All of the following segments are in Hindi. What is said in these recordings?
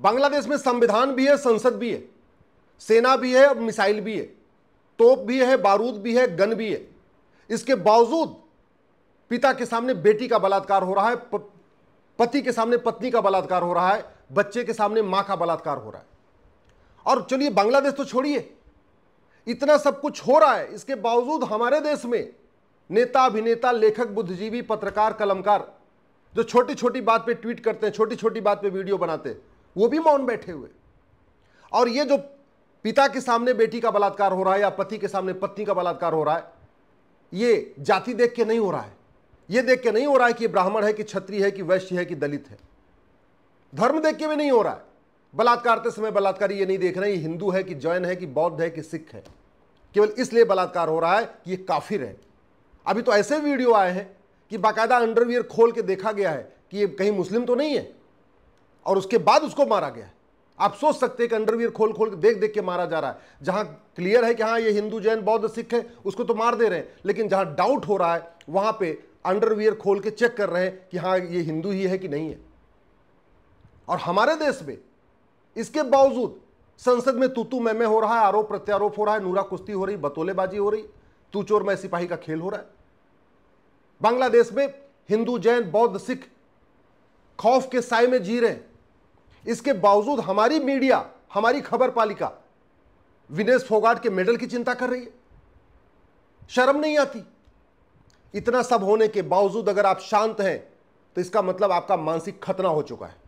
बांग्लादेश में संविधान भी है संसद भी है सेना भी है और मिसाइल भी है तोप भी है बारूद भी है गन भी है इसके बावजूद पिता के सामने बेटी का बलात्कार हो रहा है पति के सामने पत्नी का बलात्कार हो रहा है बच्चे के सामने मां का बलात्कार हो रहा है और चलिए बांग्लादेश तो छोड़िए इतना सब कुछ हो रहा है इसके बावजूद हमारे देश में नेता अभिनेता लेखक बुद्धिजीवी पत्रकार कलमकार जो छोटी छोटी बात पे ट्वीट करते हैं छोटी छोटी बात पे वीडियो बनाते हैं वो भी मौन बैठे हुए और ये जो पिता के सामने बेटी का बलात्कार हो रहा है या पति के सामने पत्नी का बलात्कार हो रहा है ये जाति देख के नहीं हो रहा है ये देख के नहीं हो रहा है कि ब्राह्मण है कि क्षत्रिय है कि वैश्य है कि दलित है धर्म देख के भी नहीं हो रहा है बलात्कार के समय बलात्कार ये नहीं देख रहे हिंदू है कि जैन है कि बौद्ध है कि सिख है केवल इसलिए बलात्कार हो रहा है कि ये काफिर है अभी तो ऐसे वीडियो आए हैं कि बाकायदा अंडरवियर खोल के देखा गया है कि ये कहीं मुस्लिम तो नहीं है और उसके बाद उसको मारा गया आप सोच सकते हैं कि अंडरवियर खोल खोल के देख देख के मारा जा रहा है जहां क्लियर है कि हाँ ये हिंदू जैन बौद्ध सिख है उसको तो मार दे रहे हैं लेकिन जहां डाउट हो रहा है वहां पे अंडरवियर खोल के चेक कर रहे हैं कि हाँ ये हिंदू ही है कि नहीं है और हमारे देश में इसके बावजूद संसद में तूतू मैं हो रहा है आरोप प्रत्यारोप हो रहा है नूरा कुश्ती हो रही बतोलेबाजी हो रही तू चोर मैं सिपाही का खेल हो रहा है बांग्लादेश में हिंदू जैन बौद्ध सिख खौफ के साय में जी रहे हैं इसके बावजूद हमारी मीडिया हमारी खबर पालिका विनेश फोगाट के मेडल की चिंता कर रही है शर्म नहीं आती इतना सब होने के बावजूद अगर आप शांत हैं तो इसका मतलब आपका मानसिक खतना हो चुका है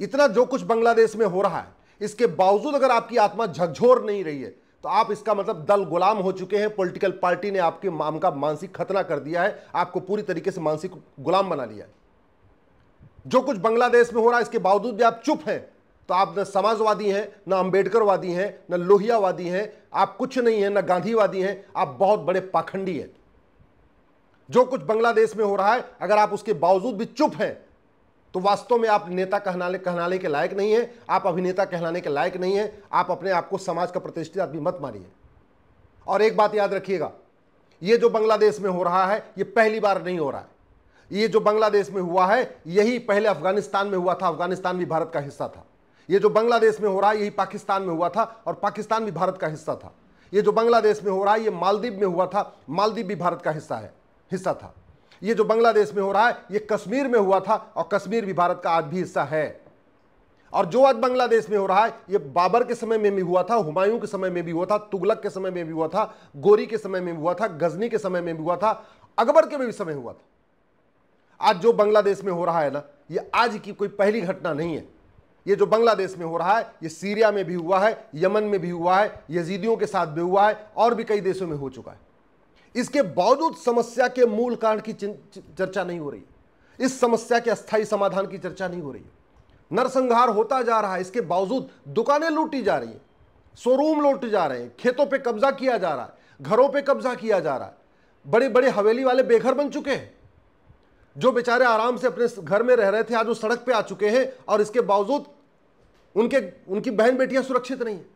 इतना जो कुछ बांग्लादेश में हो रहा है इसके बावजूद अगर आपकी आत्मा झकझोर नहीं रही है तो आप इसका मतलब दल गुलाम हो चुके हैं पॉलिटिकल पार्टी ने आपके माम का मानसिक खतना कर दिया है आपको पूरी तरीके से मानसिक गुलाम बना लिया है जो कुछ बांग्लादेश में हो रहा है इसके बावजूद भी आप चुप हैं तो आप न समाजवादी हैं न अम्बेडकरवादी हैं न लोहियावादी हैं आप कुछ नहीं हैं न गांधीवादी हैं आप बहुत बड़े पाखंडी हैं जो कुछ बांग्लादेश में हो रहा है अगर आप उसके बावजूद भी चुप हैं तो वास्तव में आप नेता कहनाने कहनाने के लायक नहीं है आप अभिनेता कहलाने के लायक नहीं है आप अपने आप को समाज का प्रतिष्ठित आदमी मत मानिए और एक बात याद रखिएगा ये जो बांग्लादेश में हो रहा है ये पहली बार नहीं हो रहा है ये जो बांग्लादेश में हुआ है यही पहले अफगानिस्तान में हुआ था अफगानिस्तान भी भारत का हिस्सा था ये जो बांग्लादेश में हो रहा है यही पाकिस्तान में हुआ था और पाकिस्तान भी भारत का हिस्सा था ये जो बांग्लादेश में हो रहा है ये मालदीव में हुआ था मालदीव भी भारत का हिस्सा है हिस्सा था ये जो बांग्लादेश में हो रहा है ये कश्मीर में हुआ था और कश्मीर भी भारत का आज भी हिस्सा है और जो आज बांग्लादेश में हो रहा है ये बाबर के समय में भी हुआ था हुमायूं के समय में भी हुआ था तुगलक के समय में भी हुआ था गोरी के समय में भी हुआ था गजनी के समय में भी हुआ था अकबर के भी समय हुआ था आज जो बांग्लादेश में हो रहा है ना ये आज की कोई पहली घटना नहीं है ये जो बांग्लादेश में हो रहा है ये सीरिया में भी हुआ है यमन में भी हुआ है यजीदियों के साथ भी हुआ है और भी कई देशों में हो चुका है इसके बावजूद समस्या के मूल कारण की चर्चा नहीं हो रही इस समस्या के अस्थायी समाधान की चर्चा नहीं हो रही नरसंहार होता जा रहा है इसके बावजूद दुकानें लूटी जा रही हैं शोरूम लूटे जा रहे हैं खेतों पर कब्जा किया जा रहा है घरों पर कब्जा किया जा रहा है बड़े बड़े हवेली वाले बेघर बन चुके हैं जो बेचारे आराम से अपने घर में रह रहे थे आज वो सड़क पे आ चुके हैं और इसके बावजूद उनके उनकी बहन बेटियां सुरक्षित नहीं हैं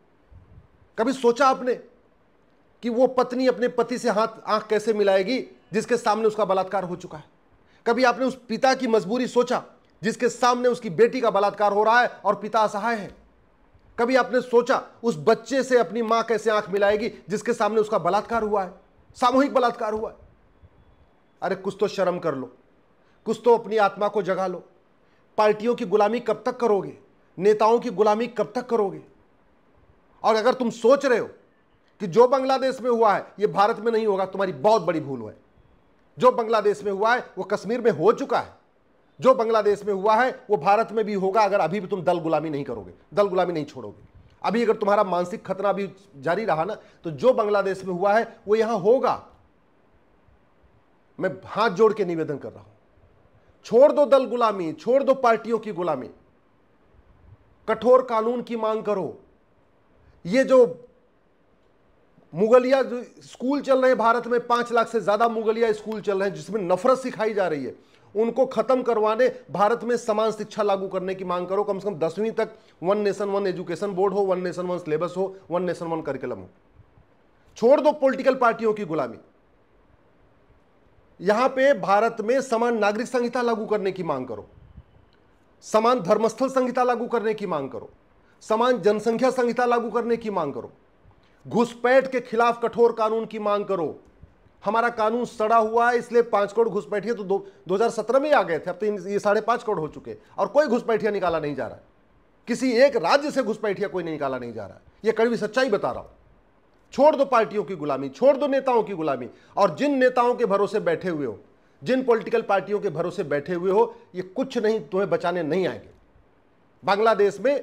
कभी सोचा आपने कि वो पत्नी अपने पति से हाथ आंख कैसे मिलाएगी जिसके सामने उसका बलात्कार हो चुका है कभी आपने उस पिता की मजबूरी सोचा जिसके सामने उसकी बेटी का बलात्कार हो रहा है और पिता असहाय है कभी आपने सोचा उस बच्चे से अपनी मां कैसे आंख मिलाएगी जिसके सामने उसका बलात्कार हुआ है सामूहिक बलात्कार हुआ है अरे कुछ तो शर्म कर लो कुछ तो अपनी आत्मा को जगा लो पार्टियों की गुलामी कब तक करोगे नेताओं की गुलामी कब तक करोगे और अगर तुम सोच रहे हो कि जो बांग्लादेश में हुआ है ये भारत में नहीं होगा तुम्हारी बहुत बड़ी भूल है जो बांग्लादेश में हुआ है वो कश्मीर में हो चुका है जो बांग्लादेश में हुआ है वो भारत में भी होगा अगर अभी भी तुम दल गुलामी नहीं करोगे दल गुलामी नहीं छोड़ोगे अभी अगर तुम्हारा मानसिक खतरा भी जारी रहा ना तो जो बांग्लादेश में हुआ है वो यहां होगा मैं हाथ जोड़ के निवेदन कर रहा हूं छोड़ दो दल गुलामी छोड़ दो पार्टियों की गुलामी कठोर कानून की मांग करो ये जो मुगलिया जो स्कूल चल रहे हैं भारत में पांच लाख से ज्यादा मुगलिया स्कूल चल रहे हैं जिसमें नफरत सिखाई जा रही है उनको खत्म करवाने भारत में समान शिक्षा लागू करने की मांग करो कम से कम दसवीं तक one nation one education board हो वन नेशन वन सिलेबस हो वन नेशन वन करिकुलम हो छोड़ दो पॉलिटिकल पार्टियों की गुलामी यहां पे भारत में समान नागरिक संहिता लागू करने की मांग करो समान धर्मस्थल संहिता लागू करने की मांग करो समान जनसंख्या संहिता लागू करने की मांग करो घुसपैठ के खिलाफ कठोर कानून की मांग करो हमारा कानून सड़ा हुआ है इसलिए पांच करोड़ घुसपैठिए तो दो हजार सत्रह में ही आ गए थे अब तो ये साढ़े पांच करोड़ हो चुके और कोई घुसपैठिया निकाला नहीं जा रहा है किसी एक राज्य से घुसपैठिया कोई नहीं निकाला नहीं जा रहा है यह कड़वी सच्चाई बता रहा हूं छोड़ दो पार्टियों की गुलामी छोड़ दो नेताओं की गुलामी और जिन नेताओं के भरोसे बैठे हुए हो जिन पॉलिटिकल पार्टियों के भरोसे बैठे हुए हो ये कुछ नहीं तुम्हें बचाने नहीं आएंगे बांग्लादेश में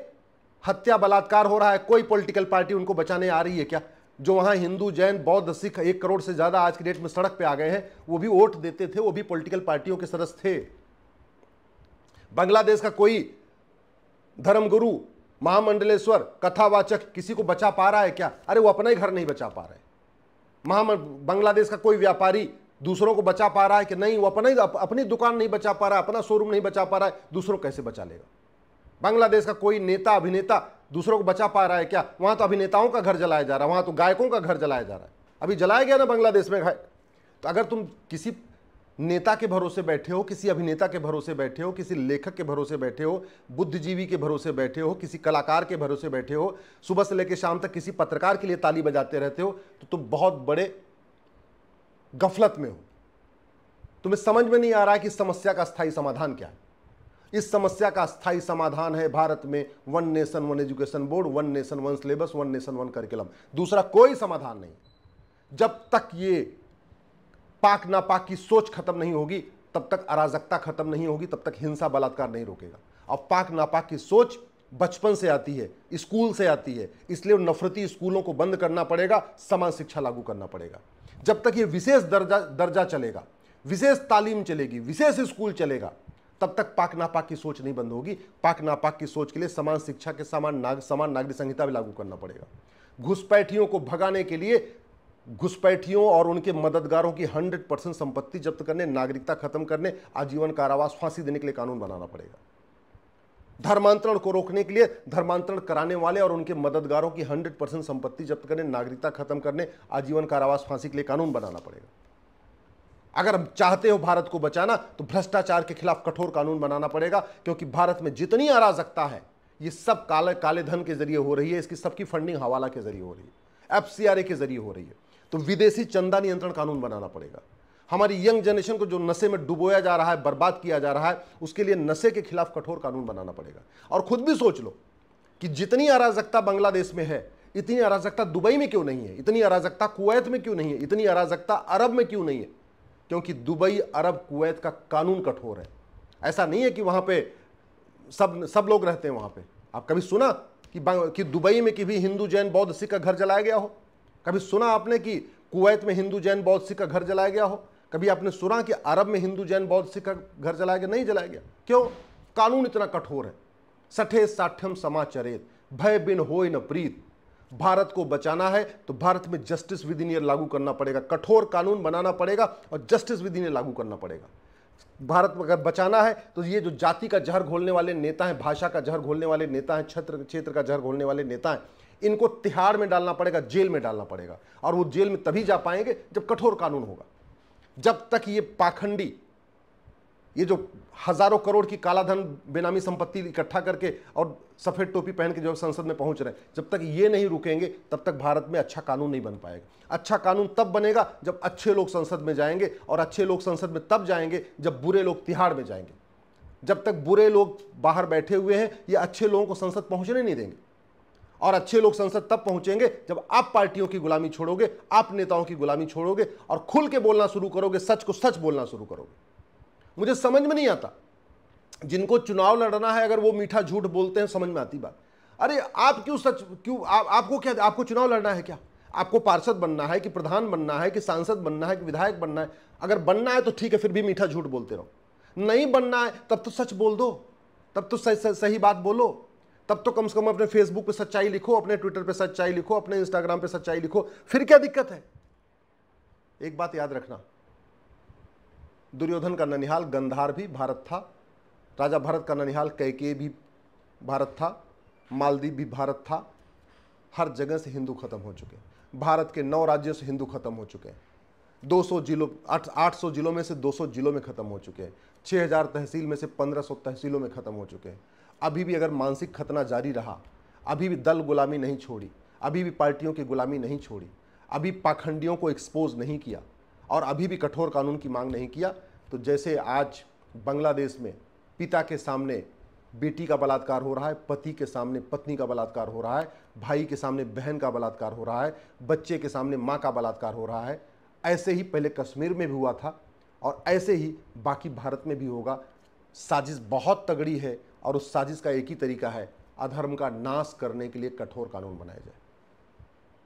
हत्या बलात्कार हो रहा है कोई पॉलिटिकल पार्टी उनको बचाने आ रही है क्या जो वहां हिंदू जैन बौद्ध सिख एक करोड़ से ज़्यादा आज की डेट में सड़क पे आ गए हैं वो भी वोट देते थे वो भी पॉलिटिकल पार्टियों के सदस्य थे बांग्लादेश का कोई धर्मगुरु महामंडलेश्वर कथावाचक किसी को बचा पा रहा है क्या अरे वो अपना ही घर नहीं बचा पा रहे महा बांग्लादेश का कोई व्यापारी दूसरों को बचा पा रहा है कि नहीं वो अपना ही अप, अपनी दुकान नहीं बचा पा रहा है अपना शोरूम नहीं बचा पा रहा है दूसरों कैसे बचा लेगा बांग्लादेश का कोई नेता अभिनेता दूसरों को बचा पा रहा है क्या वहाँ तो अभिनेताओं का घर जलाया जा रहा है वहाँ तो गायकों का घर जलाया जा रहा है अभी जलाया गया ना बांग्लादेश में तो अगर तुम किसी नेता के भरोसे बैठे हो किसी अभिनेता के भरोसे बैठे हो किसी लेखक के भरोसे बैठे हो बुद्धिजीवी के भरोसे बैठे हो किसी कलाकार के भरोसे बैठे हो सुबह से लेकर शाम तक किसी पत्रकार के लिए ताली बजाते रहते हो तो तुम बहुत बड़े गफलत में हो तुम्हें समझ में नहीं आ रहा है कि इस समस्या का स्थायी समाधान क्या है इस समस्या का स्थायी समाधान है भारत में one nation one education board one nation one syllabus one nation one curriculum दूसरा कोई समाधान नहीं जब तक ये पाक नापाक की सोच खत्म नहीं होगी तब तक अराजकता खत्म नहीं होगी तब तक हिंसा बलात्कार नहीं रोकेगा अब पाक नापाक की सोच बचपन से आती है स्कूल से आती है इसलिए नफरती स्कूलों को बंद करना पड़ेगा समान शिक्षा लागू करना पड़ेगा जब तक ये विशेष दर्जा दर्जा चलेगा विशेष तालीम चलेगी विशेष स्कूल चलेगा तब तक पाक नापाक की सोच नहीं बंद होगी पाक नापाक की सोच के लिए समान शिक्षा के समान नाग समान नागरिक संहिता भी लागू करना पड़ेगा घुसपैठियों को भगाने के लिए घुसपैठियों और उनके मददगारों की 100 परसेंट संपत्ति जब्त करने नागरिकता खत्म करने आजीवन कारावास फांसी देने के लिए कानून बनाना पड़ेगा धर्मांतरण को रोकने के लिए धर्मांतरण कराने वाले और उनके मददगारों की 100 परसेंट संपत्ति जब्त करने नागरिकता खत्म करने आजीवन कारावास फांसी के लिए कानून बनाना पड़ेगा अगर हम चाहते हो भारत को बचाना तो भ्रष्टाचार के खिलाफ कठोर कानून बनाना पड़ेगा क्योंकि भारत में जितनी अराजकता है ये सब काले काले धन के जरिए हो रही है इसकी सबकी फंडिंग हवाला के जरिए हो रही है एफ के जरिए हो रही है तो विदेशी चंदा नियंत्रण कानून बनाना पड़ेगा हमारी यंग जनरेशन को जो नशे में डुबोया जा रहा है बर्बाद किया जा रहा है उसके लिए नशे के खिलाफ कठोर कानून बनाना पड़ेगा और खुद भी सोच लो कि जितनी अराजकता बांग्लादेश में है इतनी अराजकता दुबई में क्यों नहीं है इतनी अराजकता कुवैत में क्यों नहीं है इतनी अराजकता अरब में क्यों नहीं है क्योंकि दुबई अरब कुवैत का कानून कठोर है ऐसा नहीं है कि वहाँ पे सब सब लोग रहते हैं वहाँ पे आप कभी सुना कि कि दुबई में कि भी हिंदू जैन बौद्ध सिख का घर जलाया गया हो कभी सुना आपने कि कुवैत में हिंदू जैन बौद्ध सिख का घर जलाया गया हो कभी आपने सुना कि अरब में हिंदू जैन बौद्ध सिख का घर जलाया गया नहीं जलाया गया क्यों कानून इतना कठोर है सठे साठ्यम समाचरित भय बिन हो न प्रीत भारत को बचाना है तो भारत में जस्टिस विधिनियम लागू करना पड़ेगा कठोर कानून बनाना पड़ेगा और जस्टिस विधिनियम लागू करना पड़ेगा भारत में अगर बचाना है तो ये जो जाति का जहर घोलने वाले नेता हैं भाषा का जहर घोलने वाले नेता हैं क्षेत्र क्षेत्र का जहर घोलने वाले नेता हैं इनको तिहाड़ में डालना पड़ेगा जेल में डालना पड़ेगा और वो जेल में तभी जा पाएंगे जब कठोर कानून होगा जब तक ये पाखंडी ये जो हजारों करोड़ की कालाधन बेनामी संपत्ति इकट्ठा करके और सफ़ेद टोपी पहन के जो संसद में पहुंच रहे जब तक ये नहीं रुकेंगे तब तक भारत में अच्छा कानून नहीं बन पाएगा अच्छा कानून तब बनेगा जब अच्छे लोग संसद में जाएंगे और अच्छे लोग संसद में तब जाएंगे जब बुरे लोग तिहाड़ में जाएंगे जब तक बुरे लोग बाहर बैठे हुए हैं ये अच्छे लोगों को संसद पहुंचने नहीं देंगे और अच्छे लोग संसद तब पहुंचेंगे जब आप पार्टियों की गुलामी छोड़ोगे आप नेताओं की गुलामी छोड़ोगे और खुल के बोलना शुरू करोगे सच को सच बोलना शुरू करोगे मुझे समझ में नहीं आता जिनको चुनाव लड़ना है अगर वो मीठा झूठ बोलते हैं समझ में आती बात अरे आप क्यों सच क्यों आप, आपको क्या आपको चुनाव लड़ना है क्या आपको पार्षद बनना है कि प्रधान बनना है कि सांसद बनना है कि विधायक बनना है अगर बनना है तो ठीक है फिर भी मीठा झूठ बोलते रहो नहीं बनना है तब तो सच बोल दो तब तो सही, सही बात बोलो तब तो कम से कम अपने फेसबुक पे सच्चाई लिखो अपने ट्विटर पे सच्चाई लिखो अपने इंस्टाग्राम पे सच्चाई लिखो फिर क्या दिक्कत है एक बात याद रखना दुर्योधन का ननिहाल गंधार भी भारत था राजा भरत का ननिहाल कैके भी भारत था मालदीप भी भारत था हर जगह से हिंदू खत्म हो चुके भारत के नौ राज्यों से हिंदू खत्म हो चुके हैं 200 जिलों आठ सौ जिलों में से 200 जिलों में खत्म हो चुके हैं 6000 तहसील में से 1500 तहसीलों में खत्म हो चुके हैं अभी भी अगर मानसिक खतना जारी रहा अभी भी दल गुलामी नहीं छोड़ी अभी भी पार्टियों की गुलामी नहीं छोड़ी अभी पाखंडियों को एक्सपोज नहीं किया और अभी भी कठोर कानून की मांग नहीं किया तो जैसे आज बांग्लादेश में पिता के सामने बेटी का बलात्कार हो रहा है पति के सामने पत्नी का बलात्कार हो रहा है भाई के सामने बहन का बलात्कार हो रहा है बच्चे के सामने माँ का बलात्कार हो रहा है ऐसे ही पहले कश्मीर में भी हुआ था और ऐसे ही बाकी भारत में भी होगा साजिश बहुत तगड़ी है और उस साजिश का एक ही तरीका है अधर्म का नाश करने के लिए कठोर कानून बनाए जाए